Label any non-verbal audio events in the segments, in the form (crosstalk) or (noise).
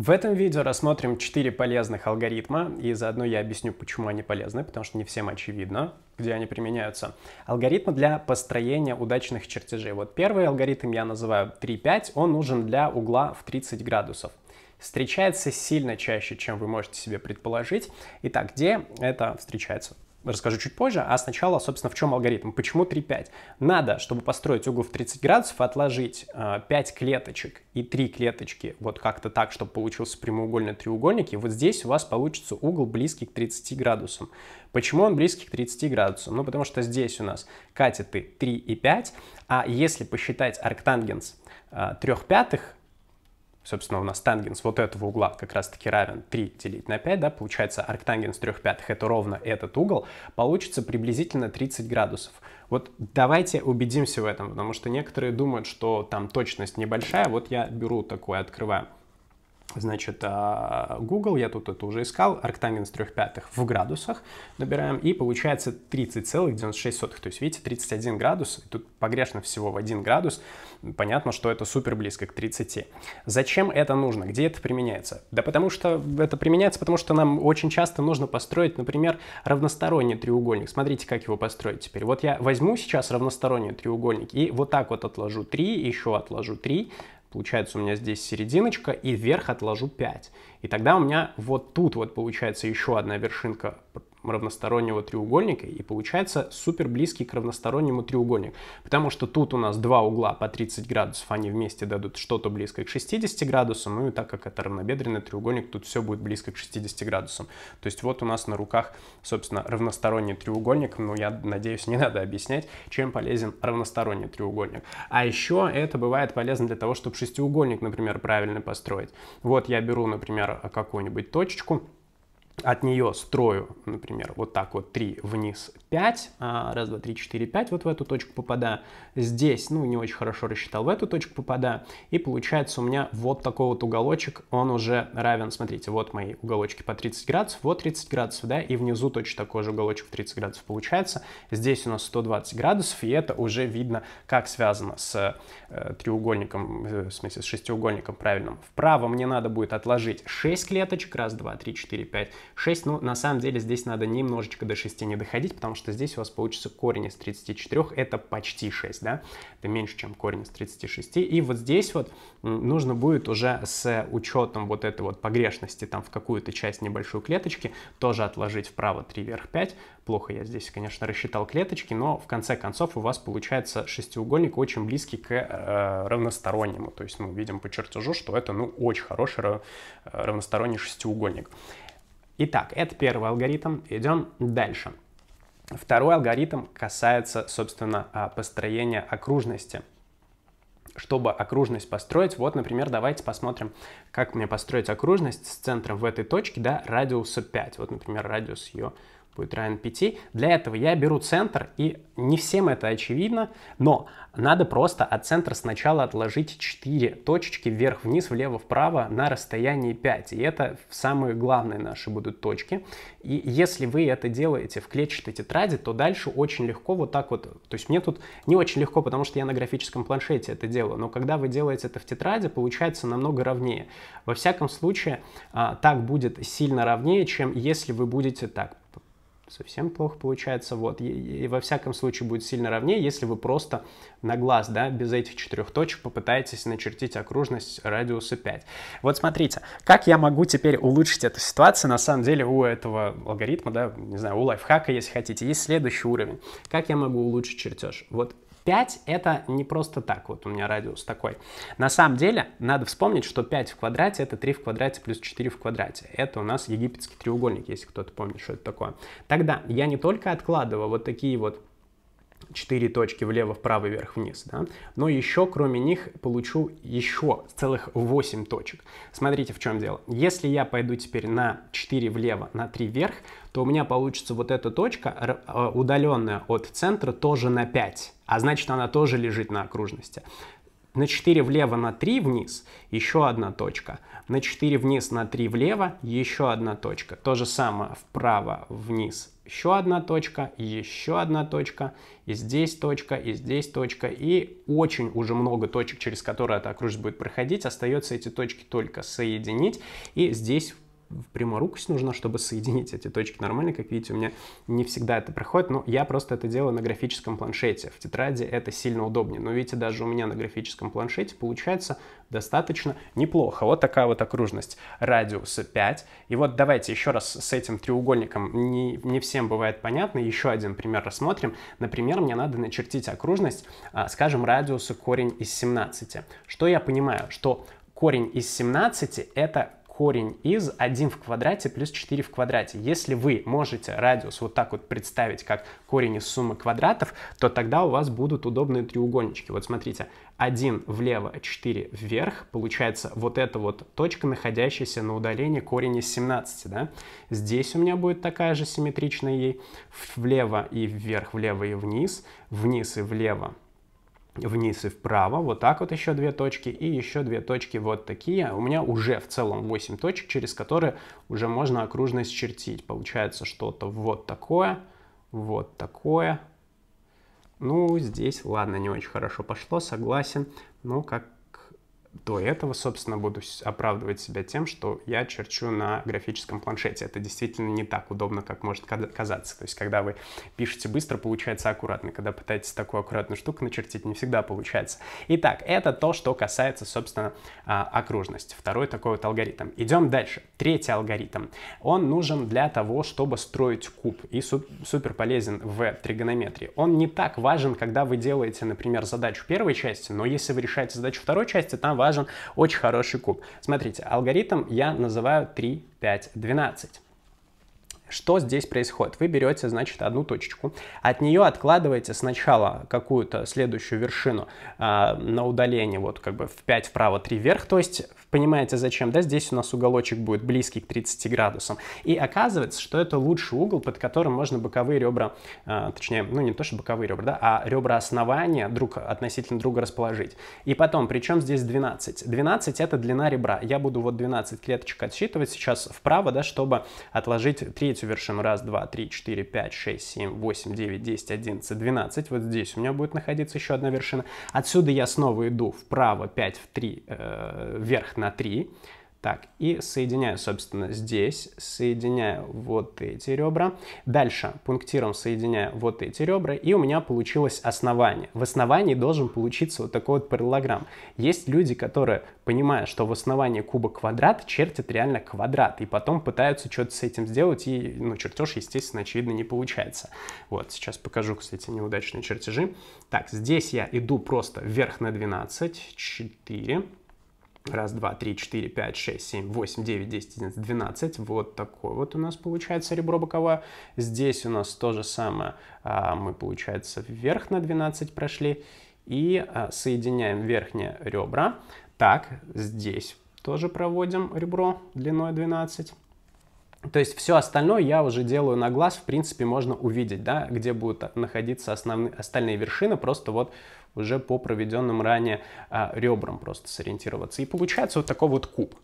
В этом видео рассмотрим 4 полезных алгоритма, и заодно я объясню, почему они полезны, потому что не всем очевидно, где они применяются. Алгоритмы для построения удачных чертежей. Вот первый алгоритм я называю 3.5, он нужен для угла в 30 градусов. Встречается сильно чаще, чем вы можете себе предположить. Итак, где это встречается? расскажу чуть позже, а сначала, собственно, в чем алгоритм, почему 3-5. Надо, чтобы построить угол в 30 градусов, отложить э, 5 клеточек и 3 клеточки вот как-то так, чтобы получился прямоугольный треугольник, и вот здесь у вас получится угол близкий к 30 градусам. Почему он близкий к 30 градусам? Ну, потому что здесь у нас катеты 3 и 5, а если посчитать арктангенс э, 3 пятых, собственно, у нас тангенс вот этого угла как раз-таки равен 3 делить на 5, да, получается арктангенс 3 пятых, это ровно этот угол, получится приблизительно 30 градусов. Вот давайте убедимся в этом, потому что некоторые думают, что там точность небольшая, вот я беру такое, открываю. Значит, а, Google, я тут это уже искал, арктангенс трех пятых в градусах набираем, и получается 30,96. То есть, видите, 31 градус, тут погрешно всего в 1 градус. Понятно, что это супер близко к 30. Зачем это нужно? Где это применяется? Да потому что это применяется, потому что нам очень часто нужно построить, например, равносторонний треугольник. Смотрите, как его построить теперь. Вот я возьму сейчас равносторонний треугольник и вот так вот отложу 3, еще отложу 3, Получается у меня здесь серединочка, и вверх отложу 5. И тогда у меня вот тут вот получается еще одна вершинка равностороннего треугольника и получается супер близкий к равностороннему треугольник. Потому что тут у нас два угла по 30 градусов, они вместе дадут что-то близкое к 60 градусам, и так как это равнобедренный треугольник, тут все будет близко к 60 градусам. То есть вот у нас на руках, собственно, равносторонний треугольник, но ну, я надеюсь, не (laughs) надо объяснять, чем полезен равносторонний треугольник. А еще это бывает полезно для того, чтобы шестиугольник, например, правильно построить. Вот я беру, например, какую-нибудь точечку, от нее строю, например, вот так вот 3 вниз 5, а, раз, два, три, четыре, пять, вот в эту точку попадаю, здесь, ну, не очень хорошо рассчитал, в эту точку попадаю, и получается у меня вот такой вот уголочек, он уже равен, смотрите, вот мои уголочки по 30 градусов, вот 30 градусов, да, и внизу точно такой же уголочек 30 градусов получается, здесь у нас 120 градусов, и это уже видно, как связано с э, треугольником, э, в смысле, с шестиугольником правильным. Вправо мне надо будет отложить 6 клеточек, раз, два, три, четыре, пять 6, ну, на самом деле здесь надо немножечко до 6 не доходить, потому что здесь у вас получится корень из 34, это почти 6, да, это меньше, чем корень из 36. И вот здесь вот нужно будет уже с учетом вот этой вот погрешности там в какую-то часть небольшой клеточки тоже отложить вправо 3 вверх 5. Плохо я здесь, конечно, рассчитал клеточки, но в конце концов у вас получается шестиугольник очень близкий к э, равностороннему. То есть мы видим по чертежу, что это, ну, очень хороший э, равносторонний шестиугольник. Итак, это первый алгоритм. Идем дальше. Второй алгоритм касается, собственно, а, построения окружности. Чтобы окружность построить, вот, например, давайте посмотрим, как мне построить окружность с центром в этой точке, да, радиуса 5. Вот, например, радиус ее будет равен 5. Для этого я беру центр, и не всем это очевидно, но надо просто от центра сначала отложить 4 точечки вверх-вниз, влево-вправо на расстоянии 5. И это самые главные наши будут точки. И если вы это делаете в клетчатой тетради, то дальше очень легко вот так вот, то есть мне тут не очень легко, потому что я на графическом планшете это делаю, но когда вы делаете это в тетради, получается намного ровнее. Во всяком случае, а, так будет сильно ровнее, чем если вы будете так совсем плохо получается. Вот. И, и во всяком случае будет сильно ровнее, если вы просто на глаз, да, без этих четырех точек попытаетесь начертить окружность радиуса 5. Вот смотрите, как я могу теперь улучшить эту ситуацию? На самом деле у этого алгоритма, да, не знаю, у лайфхака, если хотите, есть следующий уровень. Как я могу улучшить чертеж? Вот 5 это не просто так, вот у меня радиус такой. На самом деле, надо вспомнить, что 5 в квадрате это 3 в квадрате плюс 4 в квадрате. Это у нас египетский треугольник, если кто-то помнит, что это такое. Тогда я не только откладываю вот такие вот четыре точки влево, вправо, вверх, вниз, да? но еще кроме них получу еще целых 8 точек. Смотрите, в чем дело. Если я пойду теперь на 4 влево, на 3 вверх, то у меня получится вот эта точка, а, удаленная от центра, тоже на 5, а значит она тоже лежит на окружности на 4 влево на 3 вниз, еще одна точка. На 4 вниз на 3 влево, еще одна точка. То же самое вправо, вниз, еще одна точка, еще одна точка, и здесь точка, и здесь точка, и очень уже много точек, через которые эта окружность будет проходить, остается эти точки только соединить, и здесь пряморукость нужна, чтобы соединить эти точки нормально. Как видите, у меня не всегда это проходит, но я просто это делаю на графическом планшете. В тетради это сильно удобнее. Но видите, даже у меня на графическом планшете получается достаточно неплохо. Вот такая вот окружность радиуса 5. И вот давайте еще раз с этим треугольником не, не всем бывает понятно. Еще один пример рассмотрим. Например, мне надо начертить окружность, а, скажем, радиуса корень из 17. Что я понимаю? Что корень из 17 это корень из 1 в квадрате плюс 4 в квадрате. Если вы можете радиус вот так вот представить как корень из суммы квадратов, то тогда у вас будут удобные треугольнички. Вот смотрите, 1 влево, 4 вверх, получается вот эта вот точка, находящаяся на удалении корень из 17, да? Здесь у меня будет такая же симметричная ей, влево и вверх, влево и вниз, вниз и влево, вниз и вправо, вот так вот еще две точки и еще две точки вот такие. У меня уже в целом 8 точек, через которые уже можно окружность чертить. Получается что-то вот такое, вот такое. Ну, здесь, ладно, не очень хорошо пошло, согласен. Ну, как до этого, собственно, буду оправдывать себя тем, что я черчу на графическом планшете. Это действительно не так удобно, как может казаться. То есть, когда вы пишете быстро, получается аккуратно. Когда пытаетесь такую аккуратную штуку начертить, не всегда получается. Итак, это то, что касается, собственно, а, окружности. Второй такой вот алгоритм. Идем дальше. Третий алгоритм. Он нужен для того, чтобы строить куб и супер полезен в тригонометрии. Он не так важен, когда вы делаете, например, задачу первой части, но если вы решаете задачу второй части, там важен очень хороший куб. Смотрите, алгоритм я называю 3, 5, 12. Что здесь происходит? Вы берете, значит, одну точечку, от нее откладываете сначала какую-то следующую вершину э, на удаление, вот как бы в 5 вправо, 3 вверх, то есть понимаете зачем, да, здесь у нас уголочек будет близкий к 30 градусам, и оказывается, что это лучший угол, под которым можно боковые ребра, э, точнее, ну не то, что боковые ребра, да, а ребра основания друг относительно друга расположить. И потом, причем здесь 12? 12 это длина ребра, я буду вот 12 клеточек отсчитывать сейчас вправо, да, чтобы отложить третью совершим раз, два, три, четыре, пять, шесть, семь, восемь, девять, десять, одиннадцать, двенадцать. Вот здесь у меня будет находиться еще одна вершина. Отсюда я снова иду вправо 5 в 3, э, вверх на 3. Так, и соединяю, собственно, здесь, соединяю вот эти ребра. Дальше пунктиром соединяю вот эти ребра, и у меня получилось основание. В основании должен получиться вот такой вот параллограмм. Есть люди, которые, понимая, что в основании куба квадрат, чертят реально квадрат, и потом пытаются что-то с этим сделать, и, ну, чертеж, естественно, очевидно, не получается. Вот, сейчас покажу, кстати, неудачные чертежи. Так, здесь я иду просто вверх на 12, 4, Раз, два, три, четыре, пять, шесть, семь, восемь, девять, десять, одиннадцать, двенадцать. Вот такой вот у нас получается ребро боковое. Здесь у нас то же самое. А, мы, получается, вверх на 12 прошли. И а, соединяем верхние ребра. Так, здесь тоже проводим ребро длиной 12. То есть все остальное я уже делаю на глаз, в принципе, можно увидеть, да, где будут находиться основные, остальные вершины, просто вот уже по проведенным ранее а, ребрам просто сориентироваться. И получается вот такой вот куб.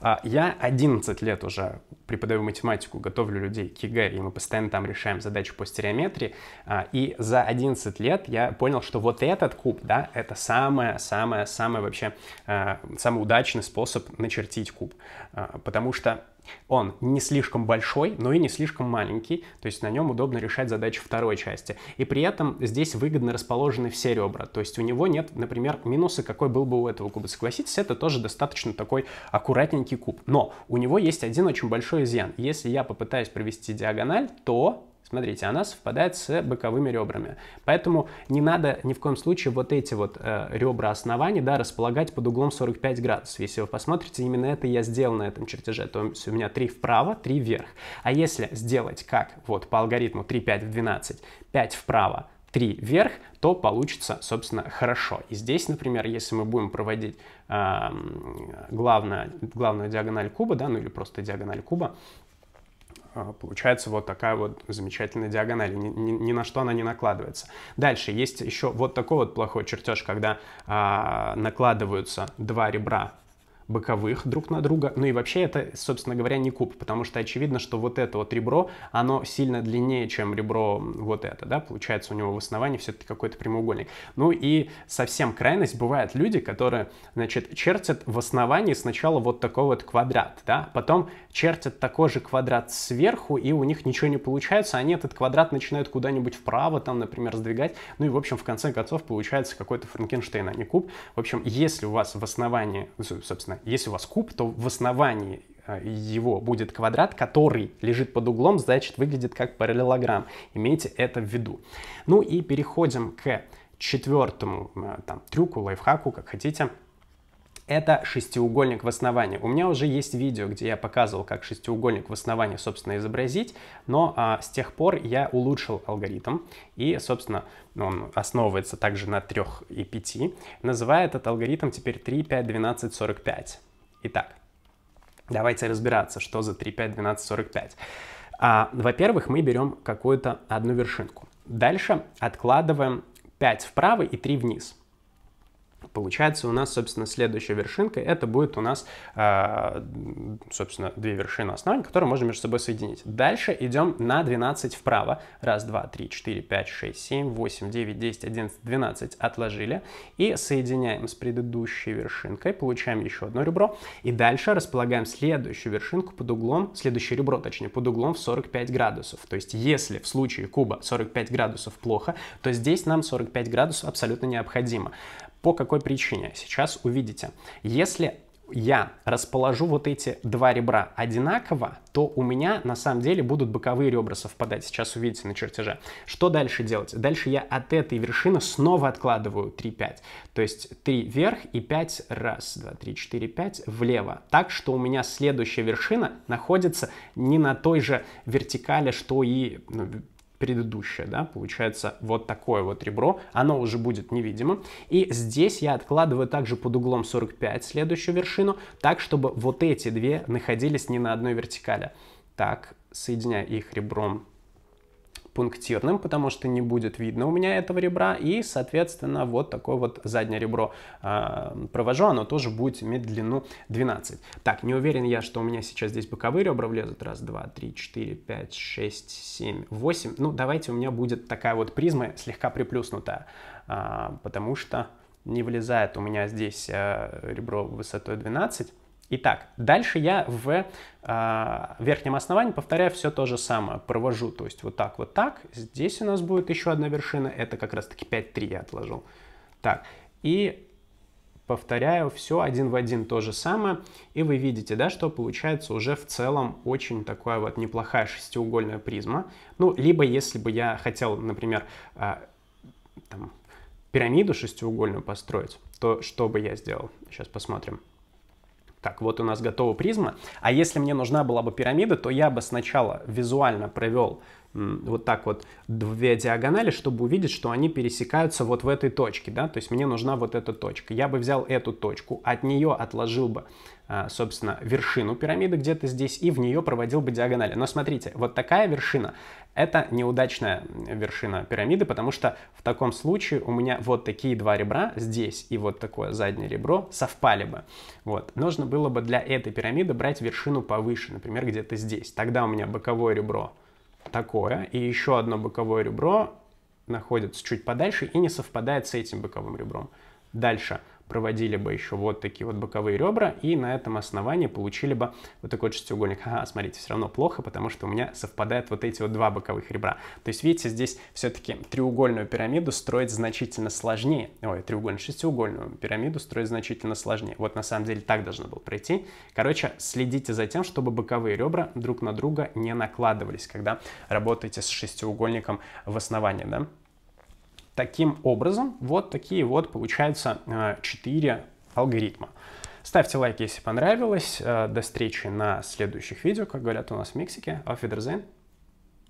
А, я 11 лет уже преподаю математику, готовлю людей к ЕГЭ, и мы постоянно там решаем задачи по стереометрии. А, и за 11 лет я понял, что вот этот куб, да, это самый, самый, самый вообще, а, самый удачный способ начертить куб. А, потому что он не слишком большой, но и не слишком маленький, то есть на нем удобно решать задачи второй части. И при этом здесь выгодно расположены все ребра, то есть у него нет, например, минуса, какой был бы у этого куба. Согласитесь, это тоже достаточно такой аккуратненький куб. Но у него есть один очень большой изъян. Если я попытаюсь провести диагональ, то Смотрите, она совпадает с боковыми ребрами. Поэтому не надо ни в коем случае вот эти вот э, ребра основания да, располагать под углом 45 градусов. Если вы посмотрите, именно это я сделал на этом чертеже. То есть у меня 3 вправо, 3 вверх. А если сделать как вот по алгоритму 3, 5 в 12, 5 вправо, 3 вверх, то получится, собственно, хорошо. И здесь, например, если мы будем проводить э, главное, главную диагональ куба, да, ну или просто диагональ куба, а, получается вот такая вот замечательная диагональ, ни, ни, ни на что она не накладывается. Дальше есть еще вот такой вот плохой чертеж, когда а, накладываются два ребра боковых друг на друга. Ну и вообще это, собственно говоря, не куб, потому что очевидно, что вот это вот ребро, оно сильно длиннее, чем ребро вот это, да, получается у него в основании все-таки какой-то прямоугольник. Ну и совсем крайность бывают люди, которые, значит, чертят в основании сначала вот такой вот квадрат, да, потом чертят такой же квадрат сверху, и у них ничего не получается, они этот квадрат начинают куда-нибудь вправо там, например, сдвигать, ну и, в общем, в конце концов получается какой-то Франкенштейн, а не куб. В общем, если у вас в основании, собственно, если у вас куб, то в основании а, его будет квадрат, который лежит под углом, значит, выглядит как параллелограмм. Имейте это в виду. Ну и переходим к четвертому а, там, трюку, лайфхаку, как хотите – это шестиугольник в основании. У меня уже есть видео, где я показывал, как шестиугольник в основании, собственно, изобразить, но а, с тех пор я улучшил алгоритм, и, собственно, он основывается также на 3 и 5. Называю этот алгоритм теперь 3, 5, 12, 45. Итак, давайте разбираться, что за 3, 5, 12, 45. А, во-первых, мы берем какую-то одну вершинку. Дальше откладываем 5 вправо и 3 вниз. Получается у нас, собственно, следующая вершинка, это будет у нас, а, собственно, две вершины основания, которые можно между собой соединить. Дальше идем на 12 вправо. Раз, два, три, четыре, пять, шесть, семь, восемь, девять, десять, одиннадцать, двенадцать. Отложили и соединяем с предыдущей вершинкой, получаем еще одно ребро. И дальше располагаем следующую вершинку под углом, следующее ребро, точнее, под углом в 45 градусов. То есть, если в случае куба 45 градусов плохо, то здесь нам 45 градусов абсолютно необходимо. По какой причине? Сейчас увидите. Если я расположу вот эти два ребра одинаково, то у меня на самом деле будут боковые ребра совпадать. Сейчас увидите на чертеже. Что дальше делать? Дальше я от этой вершины снова откладываю 3-5. То есть 3 вверх и 5, раз, два, три, четыре, пять влево. Так, что у меня следующая вершина находится не на той же вертикали, что и ну, предыдущее, да, получается вот такое вот ребро, оно уже будет невидимым. И здесь я откладываю также под углом 45 следующую вершину, так, чтобы вот эти две находились не на одной вертикали. Так, соединяя их ребром пунктирным, потому что не будет видно у меня этого ребра, и, соответственно, вот такое вот заднее ребро э, провожу, оно тоже будет иметь длину 12. Так, не уверен я, что у меня сейчас здесь боковые ребра влезут, раз, два, три, четыре, пять, шесть, семь, восемь, ну, давайте у меня будет такая вот призма слегка приплюснутая, э, потому что не влезает у меня здесь э, ребро высотой 12, Итак, дальше я в э, верхнем основании повторяю все то же самое, провожу, то есть вот так, вот так. Здесь у нас будет еще одна вершина, это как раз таки 5-3 я отложил. Так, и повторяю все один в один то же самое. И вы видите, да, что получается уже в целом очень такая вот неплохая шестиугольная призма. Ну, либо если бы я хотел, например, э, там, пирамиду шестиугольную построить, то что бы я сделал? Сейчас посмотрим так, вот у нас готова призма. А если мне нужна была бы пирамида, то я бы сначала визуально провел вот так вот две диагонали, чтобы увидеть, что они пересекаются вот в этой точке, да, то есть мне нужна вот эта точка. Я бы взял эту точку, от нее отложил бы, а, собственно, вершину пирамиды где-то здесь и в нее проводил бы диагонали. Но смотрите, вот такая вершина, это неудачная вершина пирамиды, потому что в таком случае у меня вот такие два ребра здесь и вот такое заднее ребро совпали бы. Вот. Нужно было бы для этой пирамиды брать вершину повыше, например, где-то здесь. Тогда у меня боковое ребро – такое, и еще одно боковое ребро находится чуть подальше и не совпадает с этим боковым ребром. Дальше проводили бы еще вот такие вот боковые ребра и на этом основании получили бы вот такой вот шестиугольник. Ага, смотрите, все равно плохо, потому что у меня совпадают вот эти вот два боковых ребра. То есть, видите, здесь все-таки треугольную пирамиду строить значительно сложнее. Ой, треугольную, шестиугольную пирамиду строить значительно сложнее. Вот на самом деле так должно было пройти. Короче, следите за тем, чтобы боковые ребра друг на друга не накладывались, когда работаете с шестиугольником в основании, да? таким образом, вот такие вот получаются 4 э, алгоритма. Ставьте лайк, если понравилось. Э, до встречи на следующих видео, как говорят у нас в Мексике. Auf Wiedersehen.